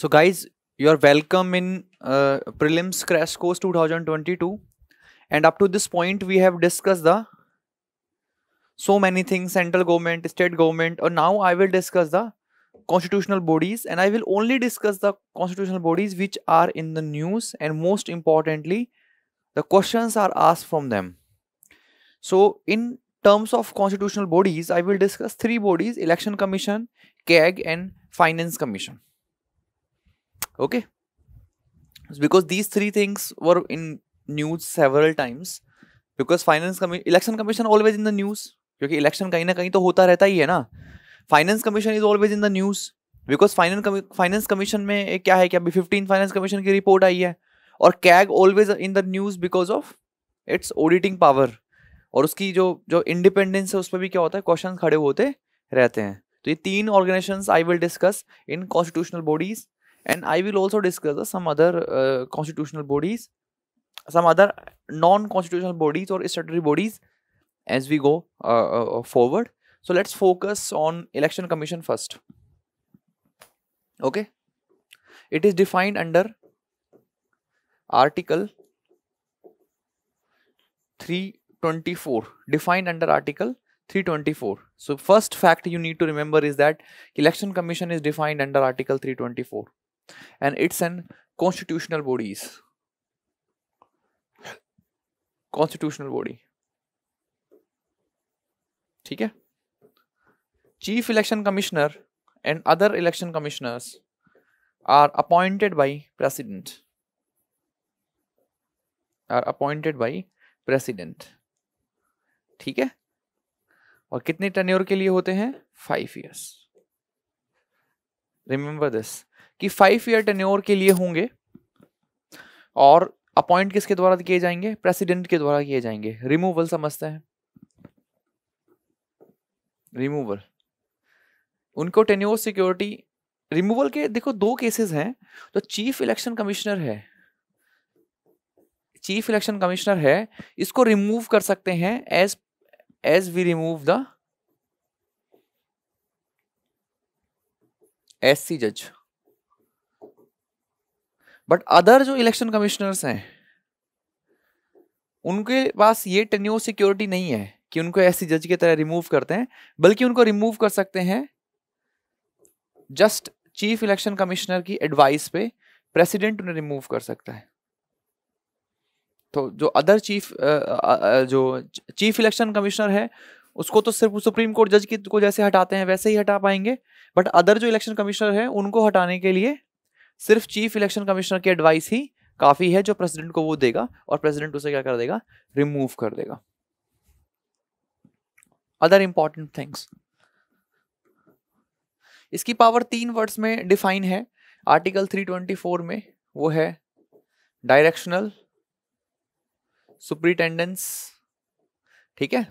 So guys, you're welcome in uh, prelims crash course 2022 and up to this point we have discussed the so many things central government state government And now i will discuss the constitutional bodies and i will only discuss the constitutional bodies which are in the news and most importantly the questions are asked from them so in terms of constitutional bodies i will discuss three bodies election commission CAG and finance commission okay because these three things were in news several times because finance commission election commission always in the news क्योंकि election कहीं ना कहीं तो होता रहता ही है ना finance commission is always in the news because finance finance commission में क्या है कि अभी फिफ्टीन फाइनेंस कमीशन की रिपोर्ट आई है और CAG always in the news because of its auditing power और उसकी जो जो इंडिपेंडेंस है उस पर भी क्या होता है क्वेश्चन खड़े होते रहते हैं तो ये तीन organisation I will discuss in constitutional bodies and i will also discuss some other uh, constitutional bodies some other non-constitutional bodies or statutory bodies as we go uh, uh, uh, forward so let's focus on election commission first okay it is defined under article 324 defined under article 324 so first fact you need to remember is that election commission is defined under article 324 and its and constitutional bodies constitutional body ठीक है chief election commissioner and other election commissioners are appointed by president are appointed by president ठीक है और कितने tenure के लिए होते हैं फाइव इयर्स रिमेंबर दिस कि फाइव ईयर टेन्योर के लिए होंगे और अपॉइंट किसके द्वारा किए जाएंगे प्रेसिडेंट के द्वारा किए जाएंगे रिमूवल समझते हैं रिमूवल उनको टेन्योर सिक्योरिटी रिमूवल के देखो दो केसेस हैं तो चीफ इलेक्शन कमिश्नर है चीफ इलेक्शन कमिश्नर है इसको रिमूव कर सकते हैं as as we remove the S C जज बट अदर जो इलेक्शन कमिश्नर्स हैं उनके पास ये टेन्यो सिक्योरिटी नहीं है कि उनको ऐसी जज की तरह रिमूव करते हैं बल्कि उनको रिमूव कर सकते हैं जस्ट चीफ इलेक्शन कमिश्नर की एडवाइस पे प्रेसिडेंट उन्हें रिमूव कर सकता है तो जो अदर चीफ जो चीफ इलेक्शन कमिश्नर है उसको तो सिर्फ सुप्रीम कोर्ट जज की को जैसे हटाते हैं वैसे ही हटा पाएंगे बट अदर जो इलेक्शन कमिश्नर है उनको हटाने के लिए सिर्फ चीफ इलेक्शन कमिश्नर की एडवाइस ही काफी है जो प्रेसिडेंट को वो देगा और प्रेसिडेंट उसे क्या कर देगा रिमूव कर देगा अदर इंपॉर्टेंट थिंग्स इसकी पावर तीन वर्ड्स में डिफाइन है आर्टिकल 324 में वो है डायरेक्शनल सुप्रिटेंडेंस ठीक है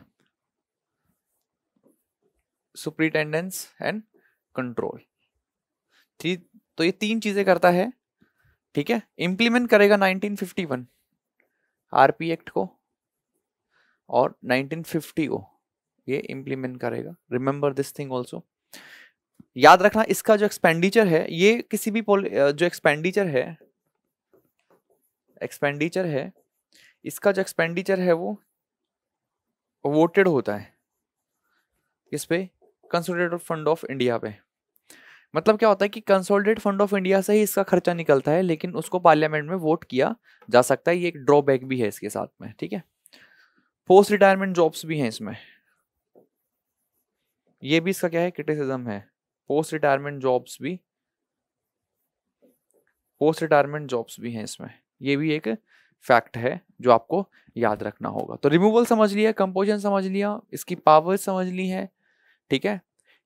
सुप्रिटेंडेंस एंड कंट्रोल थ्री तो ये तीन चीज़ें करता है ठीक है इंप्लीमेंट करेगा 1951 आरपी एक्ट को और 1950 को ये इंप्लीमेंट करेगा रिमेंबर दिस थिंग ऑल्सो याद रखना इसका जो एक्सपेंडिचर है ये किसी भी जो एक्सपेंडिचर है एक्सपेंडिचर है इसका जो एक्सपेंडिचर है वो वोटेड होता है इस पे कंसोलिडेटेड फंड ऑफ इंडिया पे मतलब क्या होता है कि कंसोलिडेट फंड ऑफ इंडिया से ही इसका खर्चा निकलता है लेकिन उसको पार्लियामेंट में वोट किया जा सकता है ये एक ड्रॉबैक भी है इसके साथ में ठीक है पोस्ट रिटायरमेंट जॉब्स भी हैं इसमें ये भी इसका क्या है क्रिटिसिज्म है पोस्ट रिटायरमेंट जॉब्स भी पोस्ट रिटायरमेंट जॉब्स भी हैं इसमें ये भी एक फैक्ट है जो आपको याद रखना होगा तो रिमूवल समझ लिया कंपोजन समझ लिया इसकी पावर समझ ली है ठीक है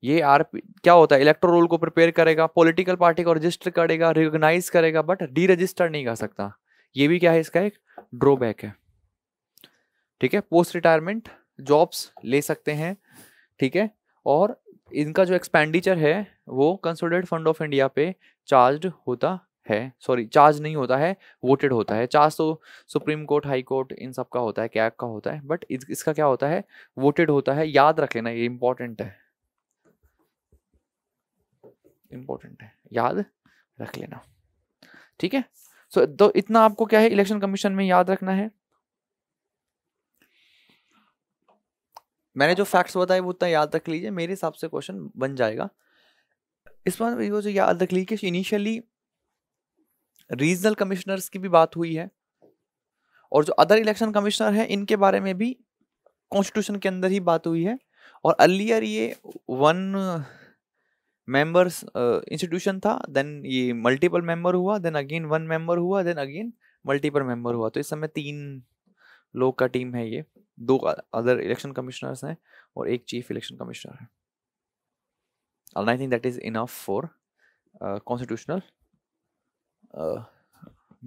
ये आर क्या होता है इलेक्ट्रो रोल को प्रिपेयर करेगा पॉलिटिकल पार्टी को रजिस्टर करेगा रिकोगनाइज करेगा बट डी रजिस्टर नहीं कर सकता ये भी क्या है इसका एक ड्रॉबैक है ठीक है पोस्ट रिटायरमेंट जॉब्स ले सकते हैं ठीक है और इनका जो एक्सपेंडिचर है वो कंसोलिडेट फंड ऑफ इंडिया पे चार्ज होता है सॉरी चार्ज नहीं होता है वोटेड होता है चार्ज तो सुप्रीम कोर्ट हाई कोर्ट इन सब का होता है कैक का होता है बट इसका क्या होता है वोटेड होता है याद रख लेना ये इंपॉर्टेंट है इम्पोर्टेंट है याद रख लेना ठीक है सो तो इतना आपको क्या है इलेक्शन कमीशन में याद रखना है मैंने जो फैक्ट्स बताए वो उतना याद रख लीजिए मेरे हिसाब से क्वेश्चन बन जाएगा इस बार वो जो याद रख लीजिए इनिशियली रीजनल कमिश्नर्स की भी बात हुई है और जो अदर इलेक्शन कमिश्नर हैं इनके बारे में भी कॉन्स्टिट्यूशन के अंदर ही बात हुई है और अर्लियर ये वन मेंबर्स इंस्टीट्यूशन uh, था देन ये मल्टीपल मेंबर हुआ देन अगेन वन मेंबर हुआ देन अगेन मल्टीपल मेंबर हुआ तो इस समय तीन लोग का टीम है ये दो अदर इलेक्शन कमिश्नर्स हैं और एक चीफ इलेक्शन कमिश्नर है I think that is enough for constitutional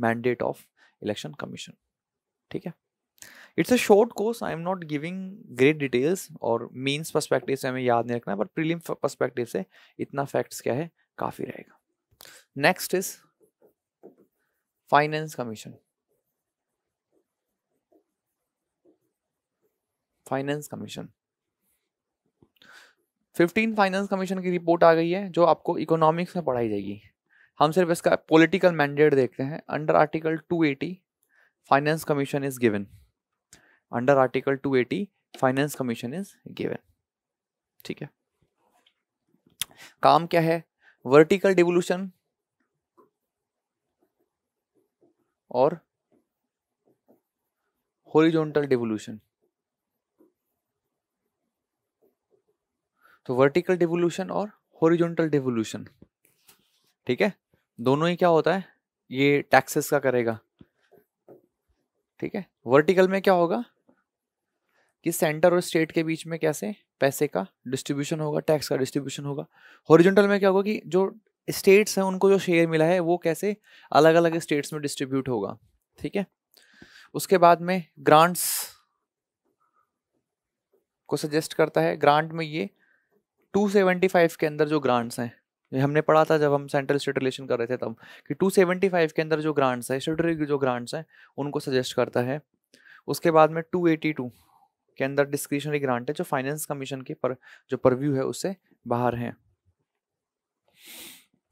mandate of election commission ठीक है it's a short course I am not giving great details और मेंस पर्सपेक्टिव से हमें याद नहीं रखना पर प्रीलिम पर्सपेक्टिव से इतना फैक्ट्स क्या है काफ़ी रहेगा next is finance commission finance commission 15 finance commission की रिपोर्ट आ गई है जो आपको इकोनॉमिक्स में पढ़ाई जाएगी हम सिर्फ इसका पॉलिटिकल मैंडेट देखते हैं under article 280 finance commission is given article two 280 finance commission is given ठीक है काम क्या है वर्टिकल डिवोल्यूशन और होरिजोनटल डिवोल्यूशन तो वर्टिकल डिवोल्यूशन और होरिजोनटल डिवोल्यूशन ठीक है दोनों ही क्या होता है ये टैक्सेस का करेगा ठीक है वर्टिकल में क्या होगा कि सेंटर और स्टेट के बीच में कैसे पैसे का डिस्ट्रीब्यूशन होगा टैक्स का डिस्ट्रीब्यूशन होगा हॉरिजॉन्टल में क्या होगा कि जो स्टेट्स हैं उनको जो शेयर मिला है वो कैसे अलग अलग स्टेट्स में डिस्ट्रीब्यूट होगा ठीक है उसके बाद में ग्रांट्स को सजेस्ट करता है ग्रांट में ये 275 के अंदर जो ग्रांट्स हैं ये हमने पढ़ा था जब हम सेंट्रल स्टेट रिलेशन कर रहे थे तब कि 275 के अंदर जो ग्रांट्स हैं स्टेटरी जो ग्रांट्स हैं उनको सजेस्ट करता है उसके बाद में 282 के अंदर डिस्क्रिशनरी ग्रांट है जो फाइनेंस कमीशन के पर जो परव्यू है उससे बाहर है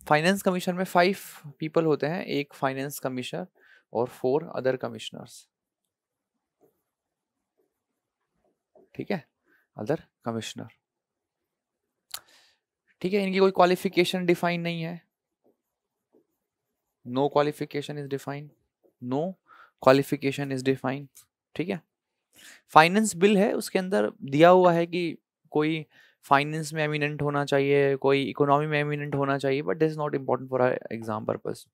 फाइनेंस कमीशन में फाइव पीपल होते हैं एक फाइनेंस कमिश्नर और फोर अदर कमिश्नर्स ठीक है अदर कमिश्नर ठीक है इनकी कोई क्वालिफिकेशन डिफाइन नहीं है no qualification is define no qualification is define ठीक है फाइनेंस बिल है उसके अंदर दिया हुआ है कि कोई फाइनेंस में एमिनेंट होना चाहिए कोई इकोनॉमी में एमिनेंट होना चाहिए but this not important for our exam purpose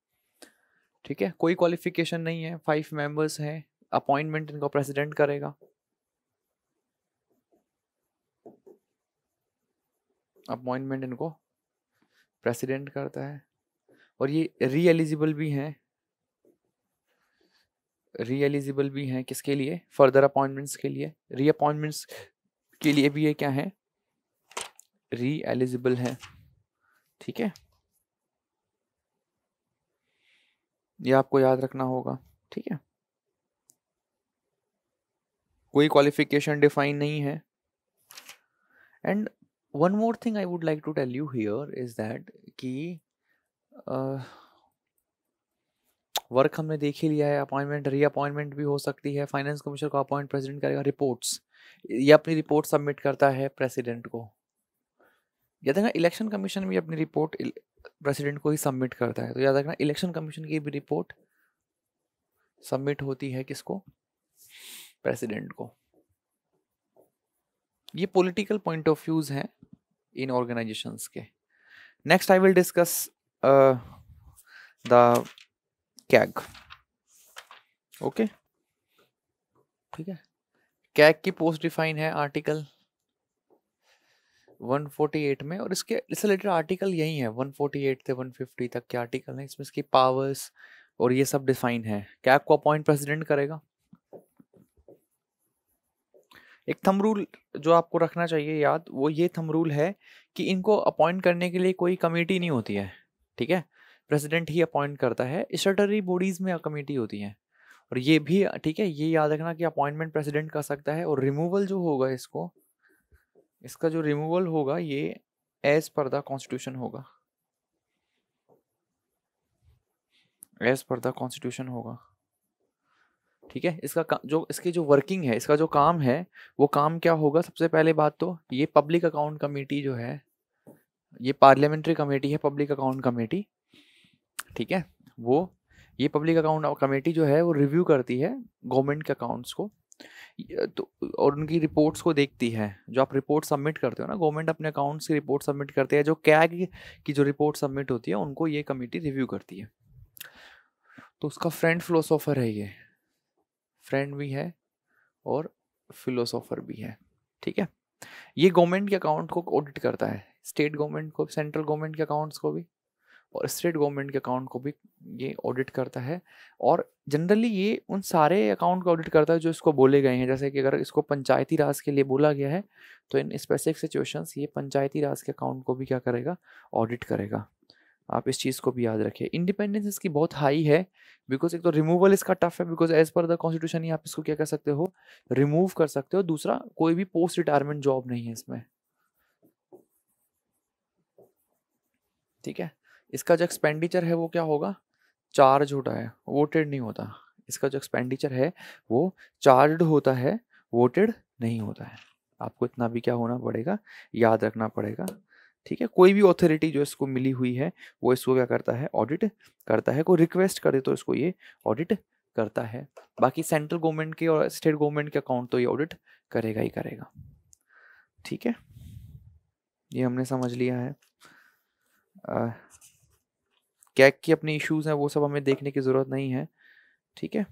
ठीक है कोई क्वालिफिकेशन नहीं है फाइव मेंबर्स हैं अपॉइंटमेंट इनको प्रेसिडेंट करेगा अपॉइंटमेंट इनको प्रेसिडेंट करता है और ये री एलिजिबल भी हैं री एलिजिबल भी हैं किसके लिए फर्दर अपॉइंटमेंट्स के लिए री अपॉइंटमेंट्स के लिए भी ये क्या है री एलिजिबल है ठीक है ये आपको याद रखना होगा ठीक है कोई क्वालिफिकेशन डिफाइन नहीं है and one more thing I would like to tell you here is that कि uh, वर्क हमने देख ही लिया है अपॉइंटमेंट री अपॉइंटमेंट भी हो सकती है फाइनेंस कमिश्नर को अपॉइंट प्रेसिडेंट करेगा रिपोर्ट्स ये अपनी रिपोर्ट सबमिट करता है प्रेसिडेंट को याद रखना इलेक्शन कमीशन भी अपनी रिपोर्ट प्रेसिडेंट को ही सबमिट करता है तो याद रखना इलेक्शन कमीशन की भी रिपोर्ट सबमिट होती है किसको प्रेसिडेंट को ये पॉलिटिकल पॉइंट ऑफ व्यूज हैं इन ऑर्गेनाइजेशंस के next I will discuss the CAG okay ठीक है कैग की पोस्ट डिफाइन है आर्टिकल 148 में और इसके इससे रिलेटेड आर्टिकल यही है 148 से 150 तक के आर्टिकल हैं इसमें इसकी पावर्स और ये सब डिफाइन है कैग को अपॉइंट प्रेसिडेंट करेगा एक थम रूल जो आपको रखना चाहिए याद वो ये थम रूल है कि इनको अपॉइंट करने के लिए कोई कमेटी नहीं होती है ठीक है प्रेसिडेंट ही अपॉइंट करता है स्टेटरी बॉडीज़ में कमेटी होती हैं और ये भी ठीक है ये याद रखना कि अपॉइंटमेंट प्रेसिडेंट कर सकता है और रिमूवल जो होगा इसको इसका जो रिमूवल होगा ये एज पर द कॉन्स्टिट्यूशन होगा एज पर द कॉन्स्टिट्यूशन होगा ठीक है इसका जो इसकी जो वर्किंग है इसका जो काम है वो काम क्या होगा सबसे पहले बात तो ये पब्लिक अकाउंट कमेटी जो है ये पार्लियामेंट्री कमेटी है पब्लिक अकाउंट कमेटी ठीक है वो ये पब्लिक अकाउंट कमेटी जो है वो रिव्यू करती है गवर्नमेंट के अकाउंट्स को तो और उनकी रिपोर्ट्स को देखती है जो आप रिपोर्ट सबमिट करते हो ना गवर्नमेंट अपने अकाउंट्स की रिपोर्ट सबमिट करते हैं जो कैग की जो रिपोर्ट सबमिट होती है उनको ये कमेटी रिव्यू करती है तो उसका फ्रेंड फिलोसोफर है ये फ्रेंड भी है और फिलोसोफर भी है ठीक है ये गवर्नमेंट के अकाउंट को ऑडिट करता है स्टेट गवर्नमेंट को सेंट्रल गवर्नमेंट के अकाउंट्स को भी और स्टेट गवर्नमेंट के अकाउंट को भी ये ऑडिट करता है और जनरली ये उन सारे अकाउंट को ऑडिट करता है जो इसको बोले गए हैं जैसे कि अगर इसको पंचायती राज के लिए बोला गया है तो इन स्पेसिफिक सिचुएशंस ये पंचायती राज के अकाउंट को भी क्या करेगा ऑडिट करेगा आप इस चीज़ को भी याद रखिए इंडिपेंडेंस इसकी बहुत हाई है बिकॉज एक तो रिमूवल इसका टफ है because as per the constitution ही आप इसको क्या कर सकते हो रिमूव कर सकते हो दूसरा कोई भी पोस्ट रिटायरमेंट जॉब नहीं है इसमें ठीक है इसका जो एक्सपेंडिचर है वो क्या होगा चार्ज होता है वोटेड नहीं होता इसका जो एक्सपेंडिचर है वो चार्ज होता है वोटेड नहीं होता है आपको इतना भी क्या होना पड़ेगा याद रखना पड़ेगा ठीक है कोई भी ऑथोरिटी जो इसको मिली हुई है वो इसको क्या करता है ऑडिट करता है कोई रिक्वेस्ट करे तो इसको ये ऑडिट करता है बाकी सेंट्रल गवर्नमेंट के और स्टेट गवर्नमेंट के अकाउंट तो ये ऑडिट करेगा ही करेगा ठीक है ये हमने समझ लिया है आ, कैक की अपने इश्यूज हैं वो सब हमें देखने की ज़रूरत नहीं है ठीक है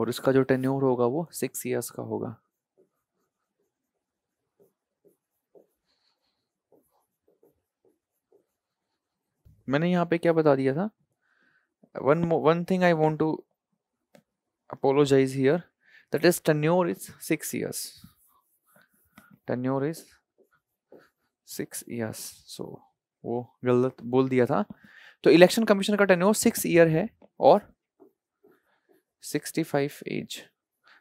और इसका जो टेन्योर होगा वो सिक्स इयर्स का होगा मैंने यहाँ पे क्या बता दिया था one one thing I want to apologise here that is tenure is six years tenure is six years so वो गलत बोल दिया था तो इलेक्शन कमीशन का टेन्योर सिक्स ईयर है और सिक्सटी फाइव एज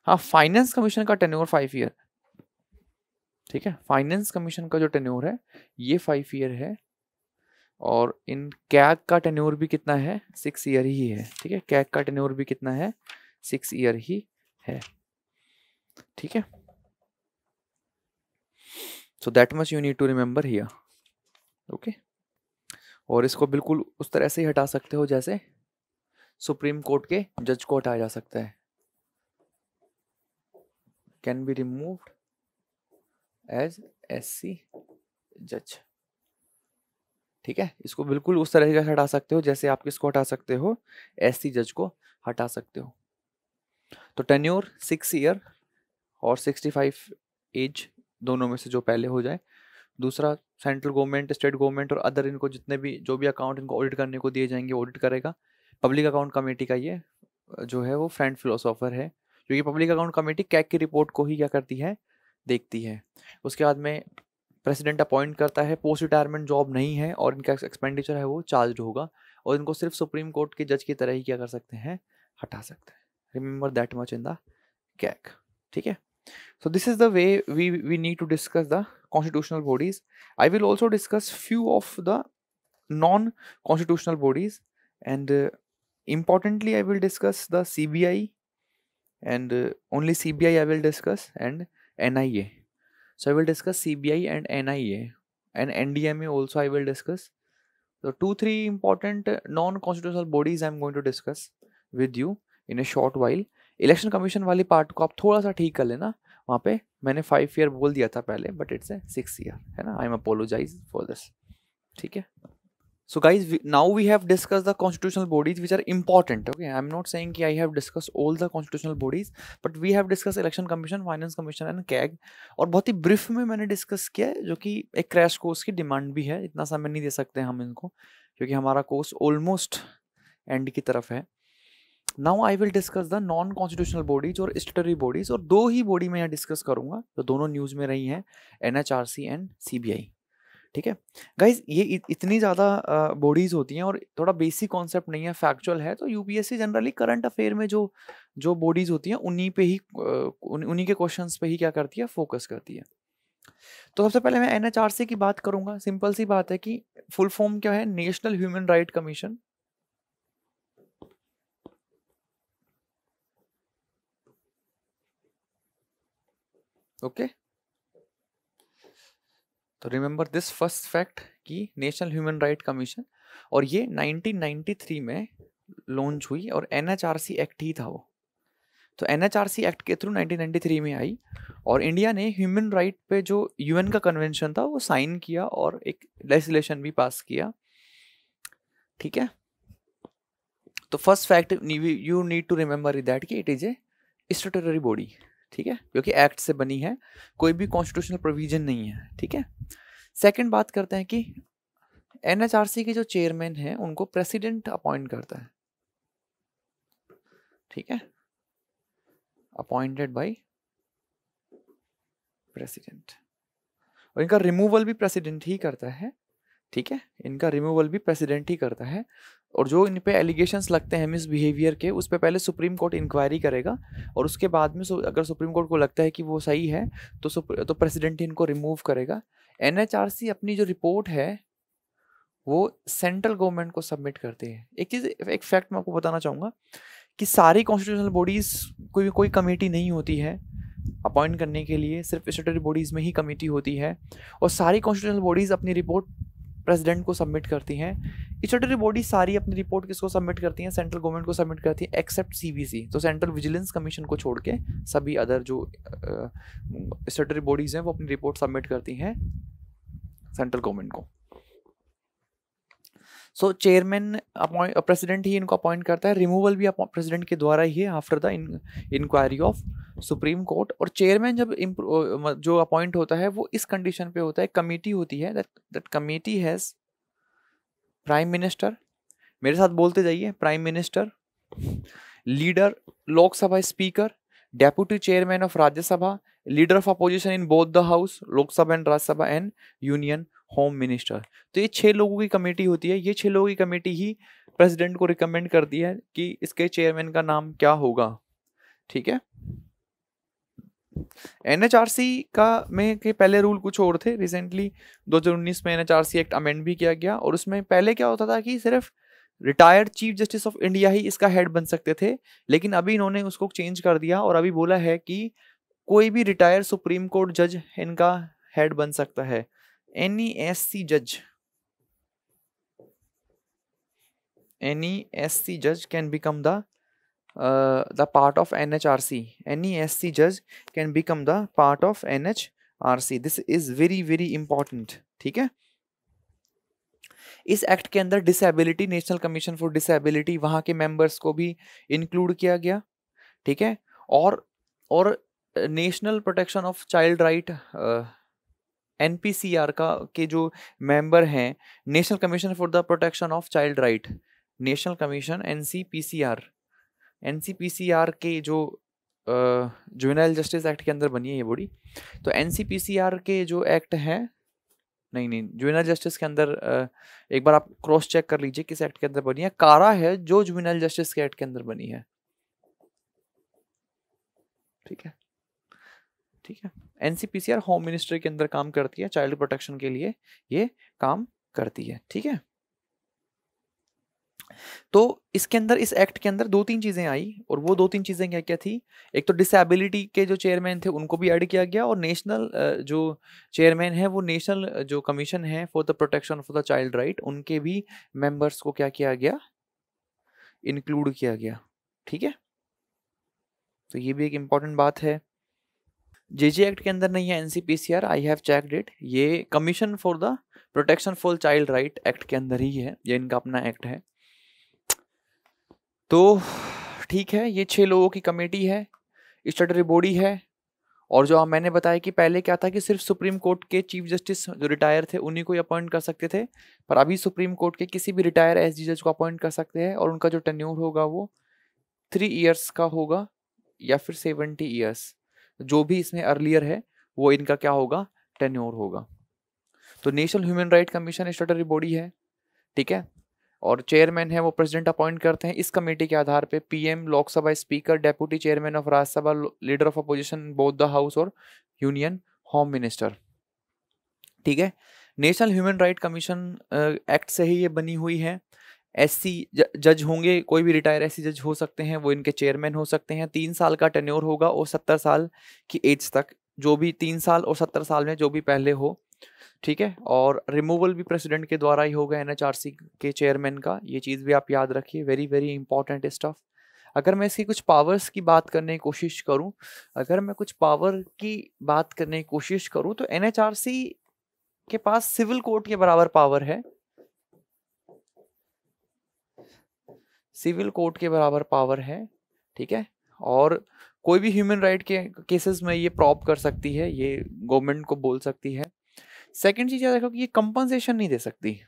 हाँ फाइनेंस कमीशन का टेन्योर फाइव ईयर ठीक है फाइनेंस कमीशन का जो टेन्योर है ये फाइव ईयर है और इन कैग का टेन्योर भी कितना है सिक्स ईयर ही है ठीक है कैग का टेन्योर भी कितना है सिक्स ईयर ही है ठीक है so that much need to remember remember okay okay और इसको बिल्कुल उस तरह से ही हटा सकते हो जैसे सुप्रीम कोर्ट के जज को हटाया जा सकता है can be remove as S C जज ठीक है इसको बिल्कुल उस तरह से हटा सकते हो जैसे आप किसको हटा सकते हो एस सी जज को हटा सकते हो तो टेन्योर सिक्स ईयर और सिक्सटी फाइव एज दोनों में से जो पहले हो जाए दूसरा सेंट्रल गवर्नमेंट स्टेट गवर्नमेंट और अदर इनको जितने भी जो भी अकाउंट इनको ऑडिट करने को दिए जाएंगे ऑडिट करेगा पब्लिक अकाउंट कमेटी का ये जो है वो फ्रेंड फिलोसोफर है क्योंकि पब्लिक अकाउंट कमेटी कैक की रिपोर्ट को ही क्या करती है देखती है उसके बाद में प्रेसिडेंट अपॉइंट करता है पोस्ट रिटायरमेंट जॉब नहीं है और इनका एक्सपेंडिचर है वो चार्ज होगा और इनको सिर्फ सुप्रीम कोर्ट के जज की तरह ही क्या कर सकते हैं हटा सकते हैं remember that much in the CAG ठीक है so this is the way we we need to discuss the constitutional bodies. I will also discuss few of the non-constitutional bodies and uh, importantly I will discuss the CBI and uh, only CBI I will discuss and NIA. So I will discuss CBI and NIA and NDMA also I will discuss. So two three important non-constitutional bodies i am going to discuss with you in a short while. Election commission वाले part को आप थोड़ा सा ठीक कर लेना वहाँ पे मैंने फाइव ईयर बोल दिया था पहले but it's a six year है ना I am apologise for this ठीक है so guys now we have discuss the constitutional bodies which are important okay I am not saying कि I have discuss all the constitutional bodies but we have discuss election commission finance commission and CAG और बहुत ही brief में मैंने discuss किया जो कि एक crash course की डिमांड भी है इतना समय नहीं दे सकते हम इनको क्योंकि हमारा कोर्स ऑलमोस्ट एंड की तरफ है now I will discuss the non constitutional bodies और स्टेटरी बॉडीज और दो ही बॉडी मैं यहाँ डिस्कस करूंगा जो दोनों न्यूज़ में रही हैं N H R C and C B I ठीक है गाइज ये इतनी ज़्यादा बॉडीज़ होती हैं और थोड़ा बेसिक कॉन्सेप्ट नहीं है फैक्चुअल है तो यूपीएससी जनरली करंट अफेयर में जो जो बॉडीज़ होती हैं उन्हीं पे ही उन्हीं के क्वेश्चंस पे ही क्या करती है फोकस करती है तो सबसे पहले मैं एन की बात करूंगा सिंपल सी बात है कि फुल फॉर्म क्या है national human right commission okay तो रिमेंबर दिस फर्स्ट फैक्ट कि नेशनल ह्यूमन राइट कमीशन और ये 1993 में लॉन्च हुई और एन एक्ट ही था वो तो एन एक्ट के थ्रू 1993 में आई और इंडिया ने ह्यूमन राइट पे जो यूएन का कन्वेंशन था वो साइन किया और एक लेजिलेशन भी पास किया ठीक है तो first fact you need to remember that कि it is a statutory body ठीक है क्योंकि एक्ट से बनी है कोई भी कॉन्स्टिट्यूशनल प्रोविजन नहीं है ठीक है सेकंड बात करते हैं कि एनएचआरसी के जो चेयरमैन हैं उनको प्रेसिडेंट अपॉइंट करता है ठीक है अपॉइंटेड बाय प्रेसिडेंट और इनका रिमूवल भी प्रेसिडेंट ही करता है ठीक है इनका रिमूवल भी प्रेसिडेंट ही करता है और जो इन पे एलिगेशंस लगते हैं मिसबिहेवियर के उस पर पहले सुप्रीम कोर्ट इंक्वायरी करेगा और उसके बाद में अगर सुप्रीम कोर्ट को लगता है कि वो सही है तो तो प्रेसिडेंट इनको रिमूव करेगा एन अपनी जो रिपोर्ट है वो सेंट्रल गवर्नमेंट को सबमिट करती है एक चीज़ एक फैक्ट मैं आपको बताना चाहूँगा कि सारी कॉन्स्टिट्यूशनल बॉडीज़ कोई कोई कमेटी नहीं होती है अपॉइंट करने के लिए सिर्फ स्टेटरी बॉडीज़ में ही कमेटी होती है और सारी कॉन्स्टिट्यूशनल बॉडीज़ अपनी रिपोर्ट प्रेसिडेंट को सबमिट करती हैं स्टेटरी बॉडी सारी अपनी रिपोर्ट किसको सबमिट करती हैं सेंट्रल गवर्नमेंट को सबमिट करती हैं एक्सेप्ट सीबीसी तो सेंट्रल विजिलेंस कमीशन को छोड़ के सभी अदर जो स्टेटरी बॉडीज़ हैं वो अपनी रिपोर्ट सबमिट करती हैं सेंट्रल गवर्नमेंट को सो चेयरमैन प्रेसिडेंट ही इनको अपॉइंट करता है रिमूवल भी प्रेसिडेंट के द्वारा ही है after the inquiry of supreme court और चेयरमैन जब uh, जो अपॉइंट होता है वो इस कंडीशन पे होता है कमेटी होती है that committee has prime minister मेरे साथ बोलते जाइए prime minister leader Lok Sabha speaker deputy chairman of Rajya Sabha leader of opposition in both the house Lok Sabha and Rajya Sabha and union home minister तो ये छः लोगों की कमेटी होती है ये छः लोगों की कमेटी ही प्रेसिडेंट को रिकमेंड करती है कि इसके चेयरमैन का नाम क्या होगा ठीक है एनएचआरसी का में के पहले रूल कुछ और थे रिसेंटली 2019 में एनएचआरसी एक्ट अमेंड भी किया गया और उसमें पहले क्या होता था कि सिर्फ retired chief justice of India ही इसका हेड बन सकते थे लेकिन अभी इन्होंने उसको चेंज कर दिया और अभी बोला है कि कोई भी रिटायर सुप्रीम कोर्ट जज इनका हेड बन सकता है एनी एस सी जज एनी एस सी जज can become the the part of N H R see any S C जज can become the part of N H R see this is very very important ठीक है इस act के अंदर disability national commission for disability वहां के members को भी इंक्लूड किया गया ठीक है और और national protection of child right एन का के जो मेंबर हैं national commission for the protection of child right national commission N C के जो जुवेनाइल जस्टिस एक्ट के अंदर बनी है ये बॉडी तो एन के जो एक्ट हैं नहीं नहीं जुवेनाइल जस्टिस के अंदर एक बार आप क्रॉस चेक कर लीजिए किस एक्ट के अंदर बनी है कारा है जो जुवेनाइल जस्टिस के एक्ट के अंदर बनी है ठीक है ठीक है एनसीपीसीआर होम मिनिस्ट्री के अंदर काम करती है चाइल्ड प्रोटेक्शन के लिए ये काम करती है ठीक है तो इसके अंदर इस एक्ट के अंदर दो तीन चीज़ें आई और वो दो तीन चीज़ें क्या क्या थी एक तो डिसेबिलिटी के जो चेयरमैन थे उनको भी ऐड किया गया और नेशनल जो चेयरमैन है वो नेशनल जो कमीशन है for the protection for the child right उनके भी मेंबर्स को क्या किया गया इंक्लूड किया गया ठीक है तो ये भी एक इंपॉर्टेंट बात है जे जे एक्ट के अंदर नहीं है NCPCR I have check it ये commission for the protection for child right act के अंदर ही है ये इनका अपना एक्ट है तो ठीक है ये छः लोगों की कमेटी है स्टेटरी बॉडी है और जो मैंने बताया कि पहले क्या था कि सिर्फ सुप्रीम कोर्ट के चीफ जस्टिस जो रिटायर थे उन्हीं को ही अपॉइंट कर सकते थे पर अभी सुप्रीम कोर्ट के किसी भी रिटायर एस जज को अपॉइंट कर सकते हैं और उनका जो टेन्योर होगा वो थ्री ईयर्स का होगा या फिर सेवेंटी ईयर्स जो भी इसमें अर्लियर है वो इनका क्या होगा टेन्योर होगा तो national human right commission statutory body है ठीक है और चेयरमैन है वो प्रेसिडेंट अपॉइंट करते हैं इस कमेटी के आधार पे PM Lok Sabha speaker deputy chairman of Rajya Sabha leader of opposition both the house और यूनियन होम मिनिस्टर ठीक है national human right commission act से ही ये बनी हुई है एस जज होंगे कोई भी रिटायर एस जज हो सकते हैं वो इनके चेयरमैन हो सकते हैं तीन साल का टेन्योर होगा और सत्तर साल की एज तक जो भी तीन साल और सत्तर साल में जो भी पहले हो ठीक है और रिमूवल भी प्रेसिडेंट के द्वारा ही होगा एन के चेयरमैन का ये चीज़ भी आप याद रखिए वेरी वेरी इंपॉर्टेंट स्टफ़ अगर मैं इसकी कुछ पावर्स की बात करने की कोशिश करूं अगर मैं कुछ पावर की बात करने की कोशिश करूं तो एन के पास सिविल कोर्ट के बराबर पावर है सिविल कोर्ट के बराबर पावर है ठीक है और कोई भी ह्यूमन राइट के केसेस में ये प्रॉप कर सकती है ये गवर्नमेंट को बोल सकती है सेकेंड चीज देखो कि ये कंपनसेशन नहीं दे सकती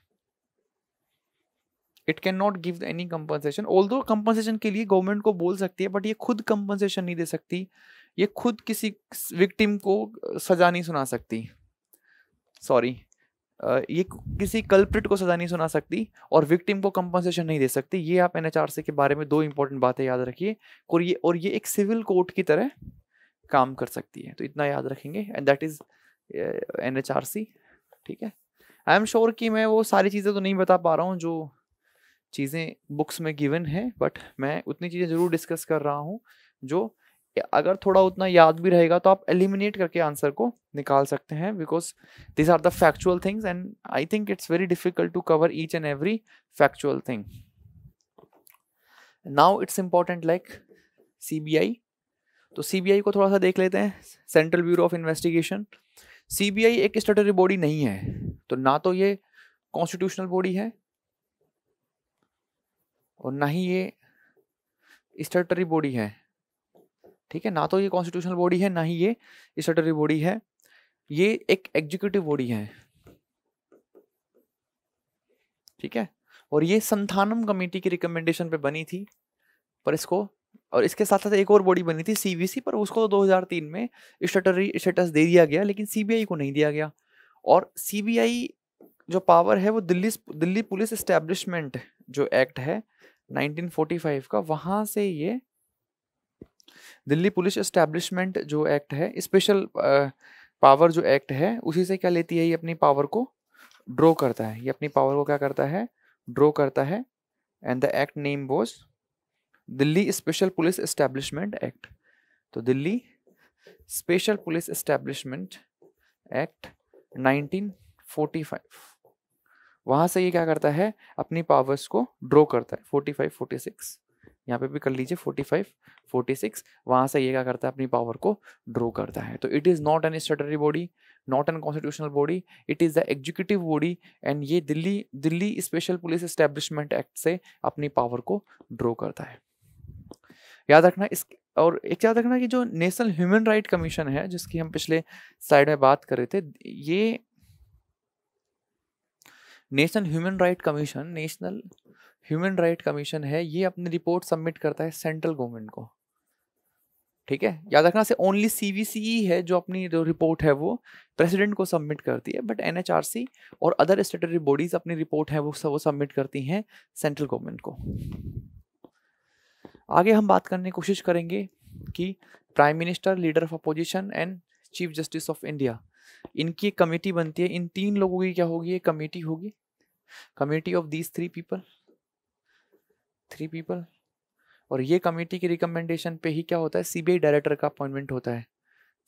it can not give any compensation although compensation के लिए गवर्नमेंट को बोल सकती है बट ये खुद कंपनसेशन नहीं दे सकती ये खुद किसी विक्टिम को सजा नहीं सुना सकती सॉरी ये किसी कल्प्रिट को सजा नहीं सुना सकती और विक्टिम को कंपनसेशन नहीं दे सकती ये आप एन के बारे में दो इंपॉर्टेंट बातें याद रखिए और ये और ये एक सिविल कोर्ट की तरह काम कर सकती है तो इतना याद रखेंगे एंड दैट इज़ एन ठीक है आई एम श्योर कि मैं वो सारी चीज़ें तो नहीं बता पा रहा हूँ जो चीज़ें बुक्स में गिवन है बट मैं उतनी चीज़ें ज़रूर डिस्कस कर रहा हूँ जो अगर थोड़ा उतना याद भी रहेगा तो आप एलिमिनेट करके आंसर को निकाल सकते हैं because this are the factual things and I think it's very difficult to cover each and every factual thing now it's important like CBI तो सीबीआई को थोड़ा सा देख लेते हैं central bureau of investigation CBI एक स्टेटरी बॉडी नहीं है तो ना तो ये कॉन्स्टिट्यूशनल बॉडी है और ना ही ये स्टेटरी बॉडी है ठीक है ना तो ये कॉन्स्टिट्यूशनल बॉडी है ना ही ये स्टेटरी बॉडी है ये एक एग्जीक्यूटिव बॉडी है ठीक है और ये संथानम कमेटी की रिकमेंडेशन पे बनी थी पर इसको और इसके साथ साथ एक और बॉडी बनी थी सीबीसी पर उसको 2003 तो में स्टेटरी स्टेटस दे दिया गया लेकिन सीबीआई को नहीं दिया गया और सीबीआई जो पावर है वो दिल्ली दिल्ली पुलिस एस्टेब्लिशमेंट जो एक्ट है 1945 का वहां से ये दिल्ली पुलिस एस्टेब्लिशमेंट जो एक्ट है स्पेशल पावर जो एक्ट है उसी से क्या लेती है ये अपनी पावर को ड्रॉ करता है ये अपनी पावर को क्या करता है ड्रॉ करता है and the act name was Delhi special police establishment act तो Delhi special police establishment act 1945 वहां से ये क्या करता है अपनी पावर्स को ड्रॉ करता है 45 46 यहाँ पे भी कर लीजिए 45, 46 वहाँ से ये क्या करता है अपनी पावर को ड्रॉ करता है तो it is not an statutory body not an constitutional body it is the executive body and ये Delhi Delhi special police establishment act से अपनी पावर को ड्रॉ करता है याद रखना इस और एक याद रखना कि जो नेशनल ह्यूमन राइट कमीशन है जिसकी हम पिछले साइड में बात कर रहे थे ये national human right commission national human right commission है ये अपनी रिपोर्ट सबमिट करता है सेंट्रल गवर्नमेंट को ठीक है याद रखना से ओनली सी सी है जो अपनी जो रिपोर्ट है वो प्रेसिडेंट को सबमिट करती है but N H R C और अदर स्टेटरी बॉडीज अपनी रिपोर्ट है वो सब वो सबमिट करती हैं सेंट्रल गवर्नमेंट को आगे हम बात करने की कोशिश करेंगे कि prime minister leader of opposition and chief justice of India इनकी एक कमेटी बनती है इन तीन लोगों की क्या होगी एक कमेटी होगी committee of these three people three people और ये कमेटी की रिकमेंडेशन पे ही क्या होता है सीबीआई डायरेक्टर का अपॉइंटमेंट होता है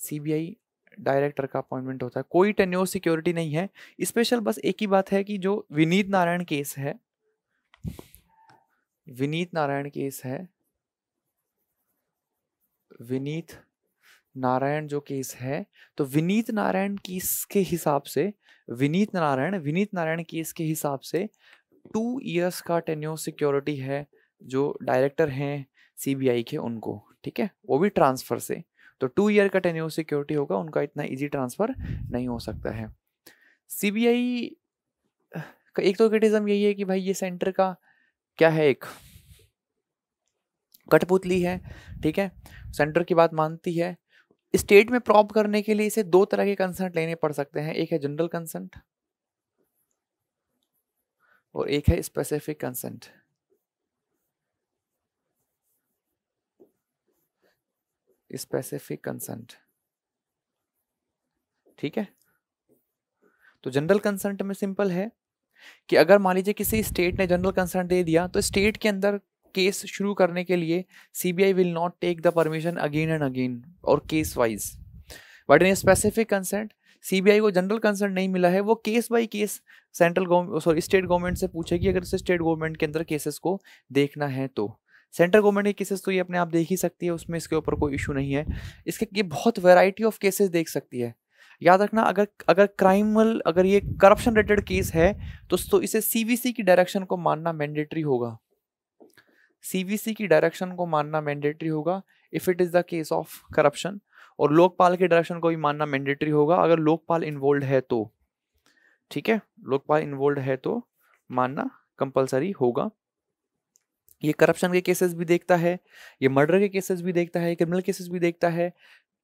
सीबीआई डायरेक्टर का अपॉइंटमेंट होता है कोई टेन्योर सिक्योरिटी नहीं है स्पेशल बस एक ही बात है कि जो विनीत नारायण केस है विनीत नारायण केस है विनीत नारायण जो केस है तो विनीत नारायण केस के हिसाब से विनीत नारायण विनीत नारायण केस के हिसाब से टू ईयर्स का टेन्यो सिक्योरिटी है जो डायरेक्टर हैं सीबीआई के उनको ठीक है वो भी ट्रांसफ़र से तो टू ईयर का टेन्यो सिक्योरिटी होगा उनका इतना इजी ट्रांसफ़र नहीं हो सकता है सीबीआई का एक तो क्रिटिज़म यही है कि भाई ये सेंटर का क्या है एक कठपुतली है ठीक है सेंटर की बात मानती है स्टेट में प्रॉप करने के लिए इसे दो तरह के कंसर्ट लेने पड़ सकते हैं एक है जनरल कंसर्ट और एक है स्पेसिफिक कंसेंट स्पेसिफिक कंसेंट ठीक है तो जनरल कंसेंट में सिंपल है कि अगर मान लीजिए किसी स्टेट ने जनरल कंसेंट दे दिया तो स्टेट के अंदर केस शुरू करने के लिए CBI will not take the permission again and again और case wise but in specific consent CBI को जनरल कंसर्न नहीं मिला है वो case by case central government sorry state government से पूछेगी अगर उसे स्टेट गवर्नमेंट के अंदर केसेस को देखना है तो सेंट्रल गवर्नमेंट के केसेस तो ये अपने आप देख ही सकती है उसमें इसके ऊपर कोई इशू नहीं है इसके ये बहुत वेराइटी ऑफ केसेस देख सकती है याद रखना अगर अगर क्राइमल अगर ये करप्शन रिलेटेड केस है तो, तो इसे सीबीसी की डायरेक्शन को मानना मैंडेटरी होगा सीबीसी की डायरेक्शन को मानना मैंडेटरी होगा if it is the case of corruption और लोकपाल के डायरेक्शन को भी मानना मैंडेटरी होगा अगर लोकपाल इन्वॉल्व है तो ठीक है लोकपाल इन्वॉल्व है तो मानना कंपलसरी होगा ये करप्शन के केसेस भी देखता है ये मर्डर के केसेस भी देखता है क्रिमिनल केसेस भी देखता है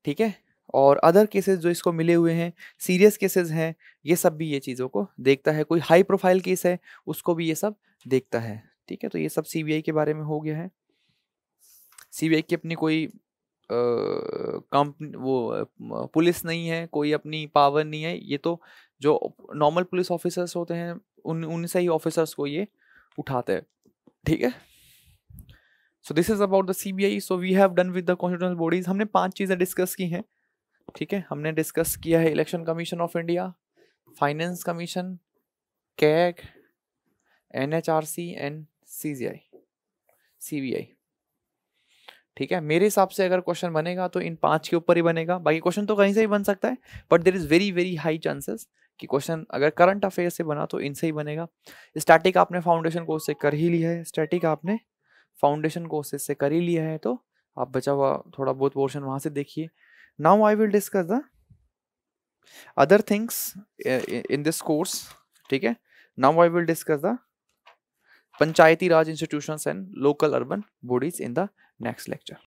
ठीक है और अदर केसेस जो इसको मिले हुए हैं सीरियस केसेस हैं ये सब भी ये चीज़ों को देखता है कोई हाई प्रोफाइल केस है उसको भी ये सब देखता है ठीक है तो ये सब सीबीआई के बारे में हो गया है सीबीआई की अपनी कोई कंप वो पुलिस नहीं है कोई अपनी पावर नहीं है ये तो जो नॉर्मल पुलिस ऑफिसर्स होते हैं उन उनसे ही ऑफिसर्स को ये उठाते हैं ठीक है so this is about the C B I so we have done with the constitutional bodies हमने पांच चीज़ें डिस्कस की हैं ठीक है हमने डिस्कस किया है election commission of India finance commission CAG N H R C and C G I C B I ठीक है मेरे हिसाब से अगर क्वेश्चन बनेगा तो इन पांच के ऊपर ही बनेगा बाकी क्वेश्चन तो कहीं से ही बन सकता है but there is very very high chances कि क्वेश्चन अगर करंट अफेयर से बना तो इनसे ही बनेगा स्टैटिक आपने फाउंडेशन कोर्स से कर ही लिया है स्टैटिक आपने फाउंडेशन कोर्सेज से कर ही लिया है तो आप बचा हुआ थोड़ा बहुत पोर्शन वहां से देखिए now I will discuss the other things in this course ठीक है now I will discuss the panchayati raj institutions and local urban bodies in the next lecture.